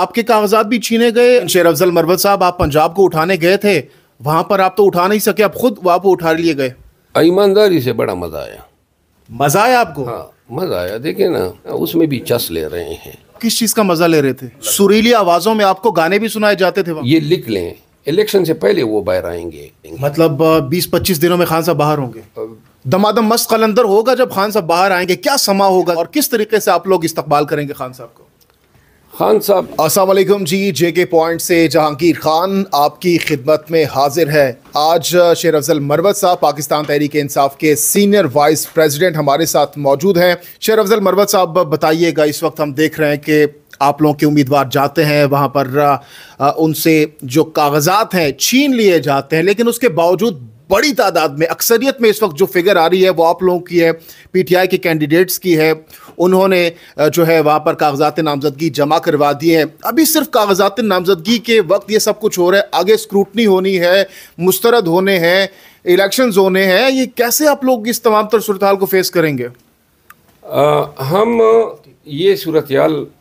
आपके कागजात भी छीने गए शेर अफजल मरवत साहब आप पंजाब को उठाने गए थे वहां पर आप तो उठा नहीं सके आप खुद वहां उठा लिए गए हाँ, ईमानदारी से बड़ा मज़ा आया मज़ा आया आपको हाँ मज़ा आया देखे ना उसमें भी चस ले रहे हैं किस चीज़ का मज़ा ले रहे थे सुरीली आवाज़ों में आपको गाने भी सुनाए जाते थे ये लिख लें इलेक्शन से पहले वो बाहर आएंगे मतलब 20-25 दिनों में खान साहब बाहर होंगे दमादम मस्त कलंदर होगा जब खान साहब बाहर आएंगे क्या समा होगा और किस तरीके से आप लोग इस्तेमाल करेंगे खान साहब को खान साहब असलम जी जे के पॉइंट से जहांगीर खान आपकी खिदमत में हाजिर है आज शेर अफजल मरवत साहब पाकिस्तान तहरीक इंसाफ के सीनियर वाइस प्रेसिडेंट हमारे साथ मौजूद हैं शेर अफजल मरवत साहब बताइएगा इस वक्त हम देख रहे हैं कि आप लोगों के उम्मीदवार जाते हैं वहाँ पर उनसे जो कागजात हैं छीन लिए जाते हैं लेकिन उसके बावजूद बड़ी तादाद में अक्सरियत में इस वक्त जो फिगर आ रही है वो आप लोगों की है पीटीआई के कैंडिडेट्स की है उन्होंने जो है वहाँ पर कागजात नामजदगी जमा करवा दिए हैं अभी सिर्फ कागजात नामजदगी के वक्त ये सब कुछ हो रहा है आगे स्क्रूटनी होनी है मुस्तरद होने हैं इलेक्शन होने हैं ये कैसे आप लोग इस तमाम तर सूरत को फेस करेंगे आ, हम ये सूरत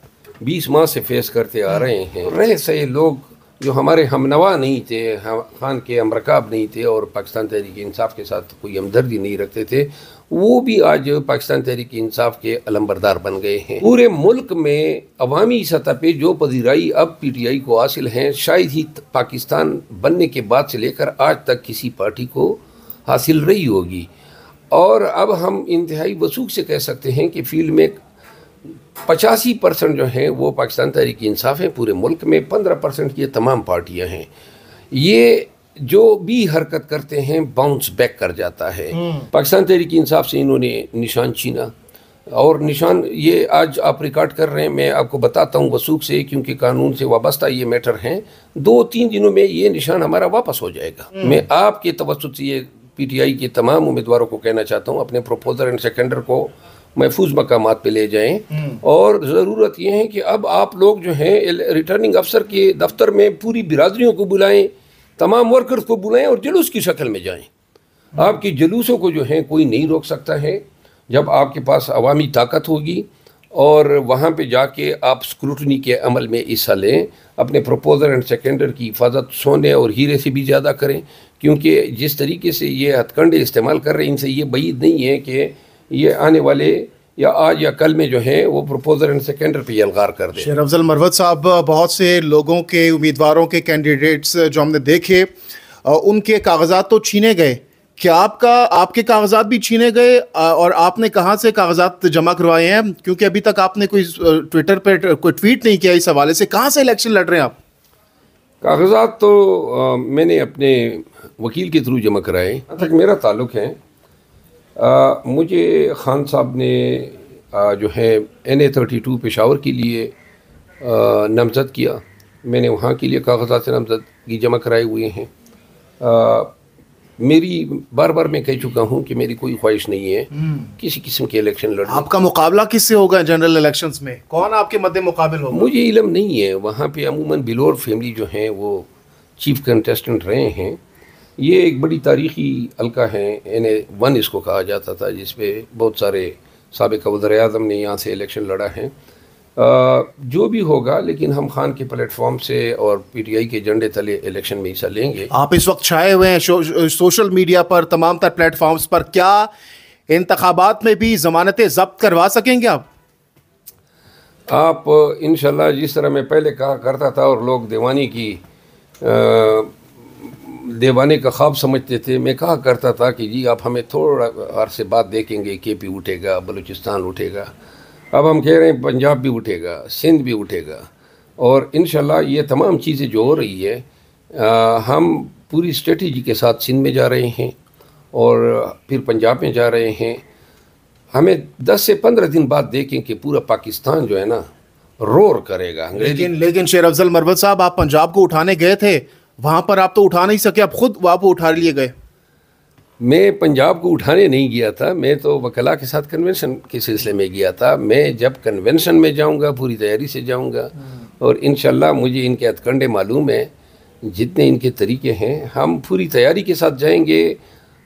बीस माह से फेस करते आ रहे हैं रहे सही लोग जो हमारे हमनवा नहीं थे खान के अमरकाब नहीं थे और पाकिस्तान तहरीक इंसाफ के साथ कोई हमदर्दी नहीं रखते थे वो भी आज पाकिस्तान तहरीक इंसाफ के अलम्बरदार बन गए हैं पूरे मुल्क में अवामी सतह पर जो पजीराई अब पी टी आई को हासिल हैं शायद ही पाकिस्तान बनने के बाद से लेकर आज तक किसी पार्टी को हासिल रही होगी और अब हम इंतहाई वसूख से कह सकते हैं कि फील्ड में पचासी परसेंट जो हैं वो पाकिस्तान तहरीक इंसाफ हैं पूरे मुल्क में पंद्रह परसेंट की तमाम पार्टियां हैं ये जो भी हरकत करते हैं बाउंस बैक कर जाता है हम्म। पाकिस्तान तहरीक इंसाफ से इन्होंने निशान छीना और निशान ये आज आप रिकॉर्ड कर रहे हैं मैं आपको बताता हूँ वसूख से क्योंकि कानून से वाबस्ता ये मैटर हैं दो तीन दिनों में ये निशान हमारा वापस हो जाएगा हम्म। मैं आपके तवसत से ये आई के तमाम उम्मीदवारों को कहना चाहता हूँ अपने प्रोपोजल एंड सेकेंडर को महफूज मकाम पर ले जाएं हम्म। और ज़रूरत यह है कि अब आप लोग जो हैं रिटर्निंग अफसर के दफ्तर में पूरी बिरादरीों को बुलाएं तमाम वर्कर्स को बुलाएं और जुलूस की शक्ल में जाएँ हम्म। आपकी जुलूसों को जो है कोई नहीं रोक सकता है जब आपके पास अवामी ताकत होगी और वहाँ पर जाके आप स्क्रूटनी के अमल में हिस्सा लें अपने प्रपोजल एंड सेकेंडर की हिफाजत सोने और हीरे से भी ज़्यादा करें क्योंकि जिस तरीके से ये हथकंडे इस्तेमाल कर रहे हैं इनसे ये बैद नहीं है कि ये आने वाले या आज या कल में जो है वो प्रपोजल एंड सेकेंडर पे अलगार कर दें शेर अफजल मरवत साहब बहुत से लोगों के उम्मीदवारों के कैंडिडेट्स जो हमने देखे उनके कागजात तो छीने गए क्या आपका आपके कागजात भी छीने गए और आपने कहाँ से कागजात जमा करवाए हैं क्योंकि अभी तक आपने कोई ट्विटर पर कोई ट्वीट नहीं किया इस हवाले से कहाँ से इलेक्शन लड़ रहे हैं आप कागजात तो आ, मैंने अपने वकील के थ्रू जमा कराए तक मेरा ताल्लुक है आ, मुझे खान साहब ने आ, जो है N A thirty two Peshawar के लिए नामज़द किया मैंने वहाँ के लिए कागजात से नामजदगी जमा कराए हुए हैं आ, मेरी बार बार मैं कह चुका हूँ कि मेरी कोई ख्वाहिश नहीं है हम्म। किसी किस्म के इलेक्शन लड़ने आपका मुकाबला किससे होगा जनरल इलेक्शंस में कौन आपके मद्दे मुकाबल होगा मुझे इलम नहीं है वहाँ पे अमूमन बिलोर फैमिली जो हैं वो चीफ कंटेस्टेंट रहे हैं ये एक बड़ी तारीखी अलका हैं इन्हें वन इसको कहा जाता था जिसपे बहुत सारे सबक वजर अजम ने यहाँ से इलेक्शन लड़ा है जो भी होगा लेकिन हम खान के प्लेटफॉर्म से और पीटीआई के झंडे तले इलेक्शन में हिस्सा लेंगे आप इस वक्त छाए हुए हैं सोशल मीडिया पर तमाम तर प्लेटफॉर्म्स पर क्या इंतबात में भी जमानतें जब्त करवा सकेंगे आप आप इन जिस तरह मैं पहले कहा करता था और लोग दीवानी की आ, देवाने का ख्वाब समझते थे मैं कहा करता था कि जी आप हमें थोड़ा से बात देखेंगे के पी उठेगा बलूचिस्तान उठेगा अब हम कह रहे हैं पंजाब भी उठेगा सिंध भी उठेगा और इन ये तमाम चीज़ें जो हो रही है आ, हम पूरी स्ट्रेटी के साथ सिंध में जा रहे हैं और फिर पंजाब में जा रहे हैं हमें 10 से 15 दिन बाद देखें कि पूरा पाकिस्तान जो है ना रोर करेगा लेकिन लेकिन शेर अफजल मरवत साहब आप पंजाब को उठाने गए थे वहाँ पर आप तो उठा नहीं सके आप खुद वहां पर उठा लिए गए मैं पंजाब को उठाने नहीं गया था मैं तो वकला के साथ कन्वेंशन के सिलसिले में गया था मैं जब कन्वेंशन में जाऊंगा पूरी तैयारी से जाऊंगा हम्म। और इन मुझे इनके हथकंडे मालूम है जितने इनके तरीके हैं हम पूरी तैयारी के साथ जाएंगे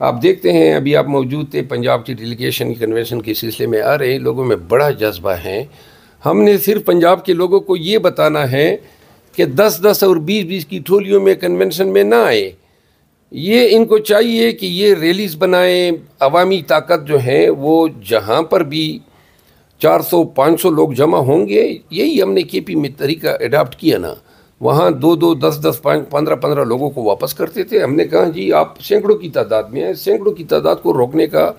आप देखते हैं अभी आप मौजूद थे पंजाब की डेलीगेशन की कन्वेंशन के सिलसिले में आ रहे लोगों में बड़ा जज्बा है हमने सिर्फ पंजाब के लोगों को ये बताना है कि दस दस और बीस बीस की ठोलियों में कन्वेंशन में ना आए ये इनको चाहिए कि ये रैलीस बनाएं अवामी ताकत जो है वो जहाँ पर भी 400-500 लोग जमा होंगे यही हमने के पी में तरीका अडाप्ट किया ना वहाँ दो दो दस दस पाँच पंद्रह पंद्रह लोगों को वापस करते थे हमने कहा जी आप सैकड़ों की तादाद में हैं सैकड़ों की तादाद को रोकने का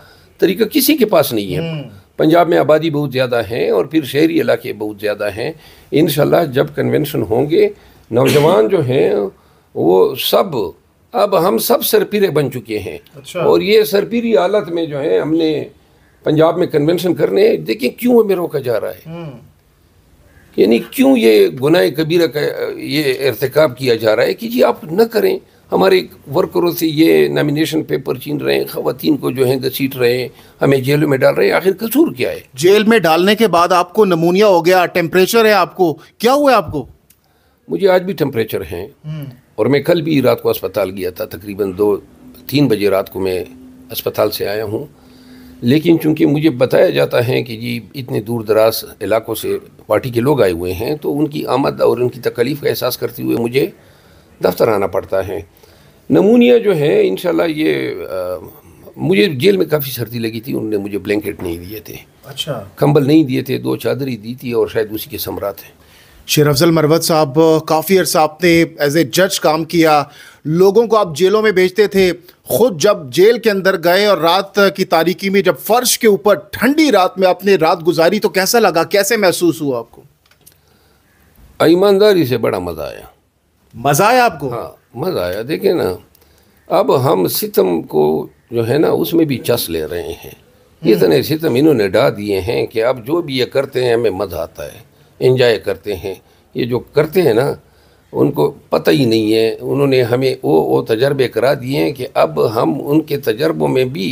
तरीका किसी के पास नहीं है हम्म। पंजाब में आबादी बहुत ज़्यादा है और फिर शहरी इलाके बहुत ज़्यादा हैं इन जब कन्वेंशन होंगे नौजवान जो हैं वो सब अब हम सब सरपीरे बन चुके हैं अच्छा। और ये सरपीरी हालत में जो है हमने पंजाब में कन्वेंशन करने देखिए क्यों हमें रोका जा रहा है हम्म। यानी क्यों ये गुनाह कबीरा का ये इरतकब किया जा रहा है कि जी आप न करें हमारे वर्करों से ये नामिनेशन पेपर छीन रहे हैं खातन को जो है घसीट रहे हैं हमें जेल में डाल रहे हैं आखिर कसूर क्या है जेल में डालने के बाद आपको नमूनिया हो गया टेम्परेचर है आपको क्या हुआ है आपको मुझे आज भी टेम्परेचर है हम्म। और मैं कल भी रात को अस्पताल गया था तकरीबन दो तीन बजे रात को मैं अस्पताल से आया हूँ लेकिन चूंकि मुझे बताया जाता है कि जी इतने दूर दराज इलाकों से पार्टी के लोग आए हुए हैं तो उनकी आमद और उनकी तकलीफ़ का एहसास करते हुए मुझे दफ्तर आना पड़ता है नमूनिया जो है इन ये आ, मुझे जेल में काफ़ी सर्दी लगी थी उन्होंने मुझे ब्लैंकेट नहीं दिए थे अच्छा कंबल नहीं दिए थे दो चादरी दी थी और शायद उसी के समरा थे शेर अफजल मरवत साहब काफ़ी अर्सा आपने एज ए जज काम किया लोगों को आप जेलों में भेजते थे खुद जब जेल के अंदर गए और रात की तारीकी में जब फर्श के ऊपर ठंडी रात में आपने रात गुजारी तो कैसा लगा कैसे महसूस हुआ आपको ईमानदारी से बड़ा मज़ा आया मजा आया आपको हाँ मजा आया देखिए ना अब हम सितम को जो है ना उसमें भी चस ले रहे हैं हम्म। इतने सितम इन्होंने डा दिए हैं कि अब जो भी ये करते हैं हमें मज़ा आता है इंजॉय करते हैं ये जो करते हैं ना उनको पता ही नहीं है उन्होंने हमें वो वो तजर्बे करा दिए हैं कि अब हम उनके तजर्बों में भी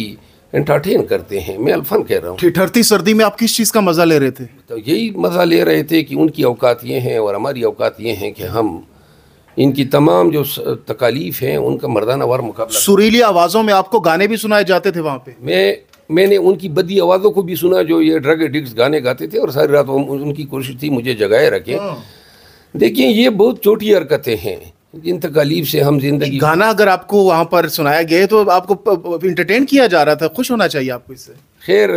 इंटरटेन करते हैं मैं अल्फन कह रहा हूँ ठिठरती सर्दी में आप किस चीज़ का मज़ा ले रहे थे तो यही मज़ा ले रहे थे कि उनकी अवकात ये हैं और हमारी अवकात ये हैं कि हम इनकी तमाम जो तकालीफ हैं उनका वार मुकाबला सुरीली आवाज़ों में आपको गाने भी सुनाए जाते थे वहाँ पे मैं मैंने उनकी बदी आवाज़ों को भी सुना जो ये ड्रग एडिक्ट गाने गाते थे और सारी रात उनकी कोशिश थी मुझे जगाए रखें हाँ। देखिए ये बहुत छोटी हरकतें हैं इन तकालीफ से हम जिंदगी गाना अगर आपको वहाँ पर सुनाया गया तो आपको इंटरटेन किया जा रहा था खुश होना चाहिए आपको इससे खैर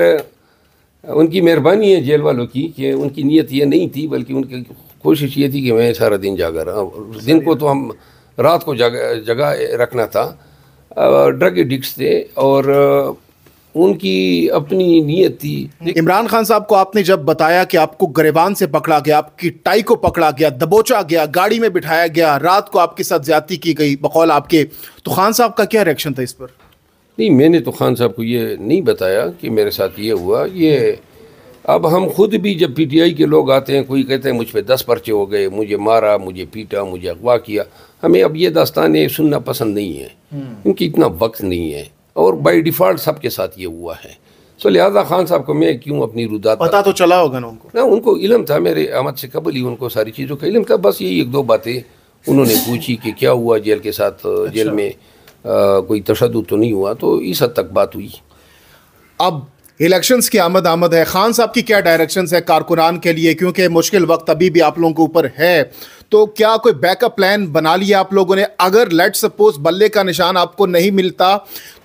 उनकी मेहरबानी है जेल वालों की कि उनकी नीयत ये नहीं थी बल्कि उनके कोशिश ये थी कि मैं सारा दिन जागा रहा दिन को तो हम रात को जगह रखना था ड्रग एडिक्स थे और उनकी अपनी नीयत थी हम्म। इमरान खान साहब को आपने जब बताया कि आपको गरीबान से पकड़ा गया आपकी टाई को पकड़ा गया दबोचा गया गाड़ी में बिठाया गया रात को आपके साथ ज्यादा की गई बकौल आपके तो खान साहब का क्या रिएक्शन था इस पर नहीं मैंने तो खान साहब को ये नहीं बताया कि मेरे साथ ये हुआ ये अब हम खुद भी जब पीटीआई के लोग आते हैं कोई कहते हैं मुझ पर दस पर्चे हो गए मुझे मारा मुझे पीटा मुझे अगवा किया हमें अब ये दास्तानें सुनना पसंद नहीं है हम्म। क्योंकि इतना वक्त नहीं है और बाई डिफ़ॉल्ट सबके साथ ये हुआ है सो लिहाजा खान साहब को मैं क्यों अपनी रुदा पता तो चला होगा ना उनको ना उनको इलम था मेरे अहमद से कबल ही उनको सारी चीज़ों का इलम था बस यही एक दो बातें उन्होंने पूछी कि क्या हुआ जेल के साथ अच्छा। जेल में कोई तशद तो नहीं हुआ तो इस हद तक बात हुई अब इलेक्शंस की आमद आमद है खान साहब की क्या डायरेक्शंस है कारकुनान के लिए क्योंकि मुश्किल वक्त अभी भी आप लोगों के ऊपर है तो क्या कोई बैकअप प्लान बना लिया आप लोगों ने अगर लेट सपोज बल्ले का निशान आपको नहीं मिलता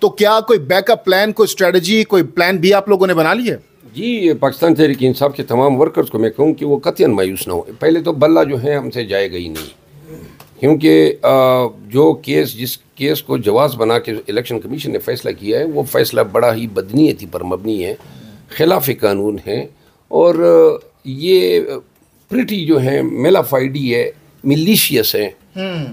तो क्या कोई बैकअप प्लान कोई स्ट्रेटजी कोई प्लान भी आप लोगों ने बना लिया जी पाकिस्तान तहरीक इंसाफ के तमाम वर्कर्स को मैं कहूँ कि वो कथियन मायूस ना हो पहले तो बल्ला जो है हमसे जाएगा ही नहीं क्योंकि जो केस जिस केस को जवाब बना के इलेक्शन कमीशन ने फैसला किया है वो फैसला बड़ा ही बदनीयती पर मबनी है खिलाफ कानून है और ये प्रिटी जो है मेलाफाइडी है मिलीशियस है हम्म।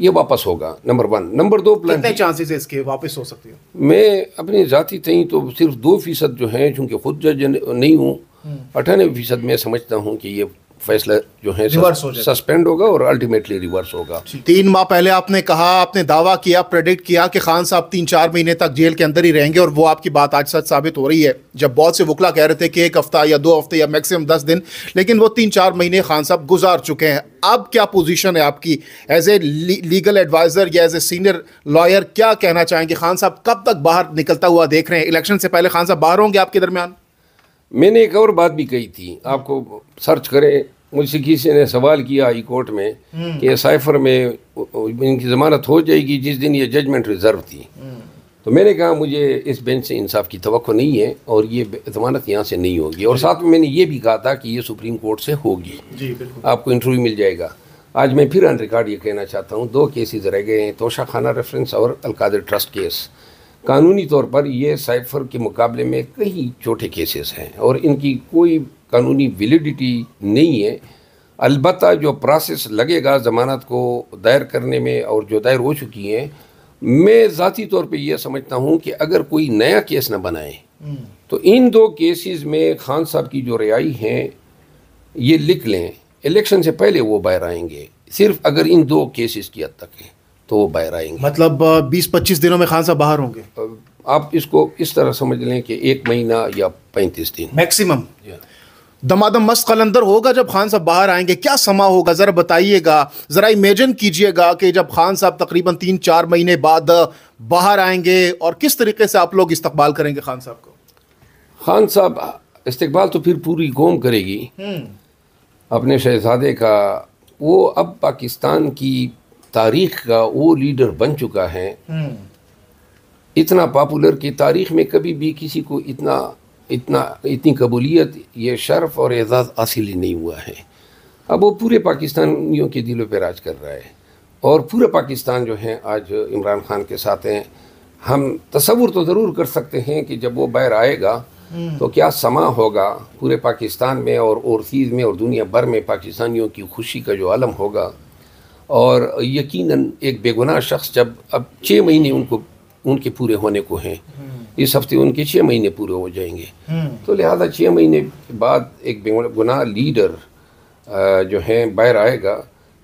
ये वापस होगा नंबर वन नंबर दो प्लान कितने चांसेस है इसके वापस हो सकते हैं मैं अपने जाति तई तो सिर्फ दो फीसद जो हैं चूंकि खुद जज नहीं हूँ हम्म। अठानवे फीसद मैं समझता हूँ कि ये फैसला जो है सस्पेंड होगा और अल्टीमेटली रिवर्स होगा तीन माह पहले आपने कहा आपने दावा किया प्रेडिक्ट किया कि खान साहब तीन चार महीने तक जेल के अंदर ही रहेंगे और वो आपकी बात आज सच साबित हो रही है जब बहुत से वकला कह रहे थे कि एक हफ्ता या दो हफ्ते या मैक्सिमम दस दिन लेकिन वो तीन चार महीने खान साहब गुजार चुके हैं अब क्या पोजिशन है आपकी एज ए लीगल एडवाइज़र या एज ए सीनियर लॉयर क्या कहना चाहेंगे खान साहब कब तक बाहर निकलता हुआ देख रहे हैं इलेक्शन से पहले खान साहब बाहर होंगे आपके दरमियान मैंने एक और बात भी कही थी आपको सर्च करें मुझसे किसी ने सवाल किया हाई कोर्ट में हम्म। कि साइफर में इनकी ज़मानत हो जाएगी जिस दिन ये जजमेंट रिज़र्व थी हम्म। तो मैंने कहा मुझे इस बेंच से इंसाफ की तो नहीं है और ये जमानत यहाँ से नहीं होगी और साथ में मैंने ये भी कहा था कि ये सुप्रीम कोर्ट से होगी आपको इंटरव्यू मिल जाएगा आज मैं फिर अन रिकॉर्ड ये कहना चाहता हूँ दो केसेस रह गए हैं तोशा खाना रेफरेंस और अलकादर ट्रस्ट केस कानूनी तौर पर ये साइफर के मुकाबले में कई छोटे केसेस हैं और इनकी कोई कानूनी वैलिडिटी नहीं है अलबत् जो प्रोसेस लगेगा ज़मानत को दायर करने में और जो दायर हो चुकी हैं मैं ज़ाती तौर पे यह समझता हूँ कि अगर कोई नया केस ना बनाए हम्म। तो इन दो केसेस में खान साहब की जो रिहाई हैं ये लिख लें इलेक्शन से पहले वो बाहर आएंगे सिर्फ अगर इन दो केसेस की हद तक है तो वो बाहर आएंगे मतलब बीस पच्चीस दिनों में खान साहब बाहर होंगे आप इसको इस तरह समझ लें कि एक महीना या पैंतीस दिन मैक्सिमम दमादम मस्त कलंदर होगा जब खान साहब बाहर आएंगे क्या समा होगा ज़रा बताइएगा ज़रा इमेजिन कीजिएगा कि जब खान साहब तकरीबन तीन चार महीने बाद बाहर आएंगे और किस तरीके से आप लोग इस्तकबाल करेंगे खान साहब को खान साहब इस्तकबाल तो फिर पूरी कौम करेगी हम्म। अपने शहजादे का वो अब पाकिस्तान की तारीख का वो लीडर बन चुका है हम्म। इतना पॉपुलर कि तारीख में कभी भी किसी को इतना इतना इतनी कबूलियत ये शर्फ और एजाज़ हासिल ही नहीं हुआ है अब वो पूरे पाकिस्तानियों के दिलों पर राज कर रहा है और पूरा पाकिस्तान जो है आज इमरान खान के साथ हैं हम तस्वुर तो ज़रूर कर सकते हैं कि जब वो बैर आएगा हम्म। तो क्या समा होगा पूरे पाकिस्तान में और ओवरसीज़ में और दुनिया भर में पाकिस्तानियों की खुशी का जो आलम होगा और यकीनन एक बेगुनाह शख्स जब अब छः महीने उनको उनके पूरे होने को हैं हम्म। इस हफ्ते उनके छः महीने पूरे हो जाएंगे हम्म। तो लिहाजा छः महीने के बाद एक बेगुनाह लीडर जो हैं बाहर आएगा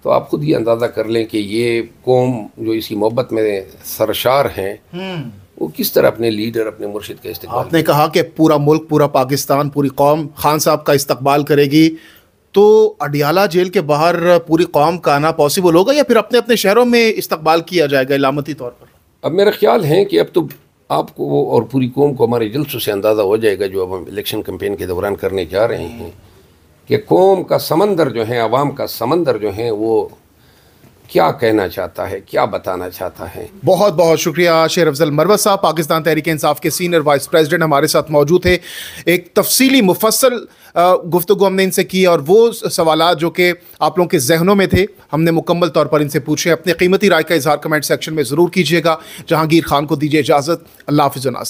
तो आप खुद ही अंदाज़ा कर लें कि ये कौम जो इसकी मोहब्बत में सरशार हैं हम्म। वो किस तरह अपने लीडर अपने मुर्शिद का इस्तेमाल आपने कहा कि पूरा मुल्क पूरा पाकिस्तान पूरी कौम खान साहब का इस्तकबाल करेगी तो अडियाला जेल के बाहर पूरी कौम का आना पॉसिबल होगा या फिर अपने अपने शहरों में इस्तकबाल किया जाएगा इलामती तौर पर अब मेरा ख्याल है कि अब तो आपको और पूरी कौम को हमारे जल्द से अंदाज़ा हो जाएगा जो अब हम इलेक्शन कम्पेन के दौरान करने जा रहे हैं कि कौम का समंदर जो है आवाम का समंदर जो है वो क्या कहना चाहता है क्या बताना चाहता है बहुत बहुत शुक्रिया शेर अफजल मरवत साहब पाकिस्तान तहरीक इंसाफ के सीनियर वाइस प्रेसिडेंट हमारे साथ मौजूद थे एक तफसीली मुफसल गुफ्तु हमने इनसे की और वो सवाल जो कि आप लोगों के जहनों में थे हमने मुकम्मल तौर पर इनसे पूछे अपने कीमती राय का इजहार कमेंट सेक्शन में ज़रूर कीजिएगा जहांगीर खान को दीजिए इजाज़त अल्लाह हाफिज़ नासिर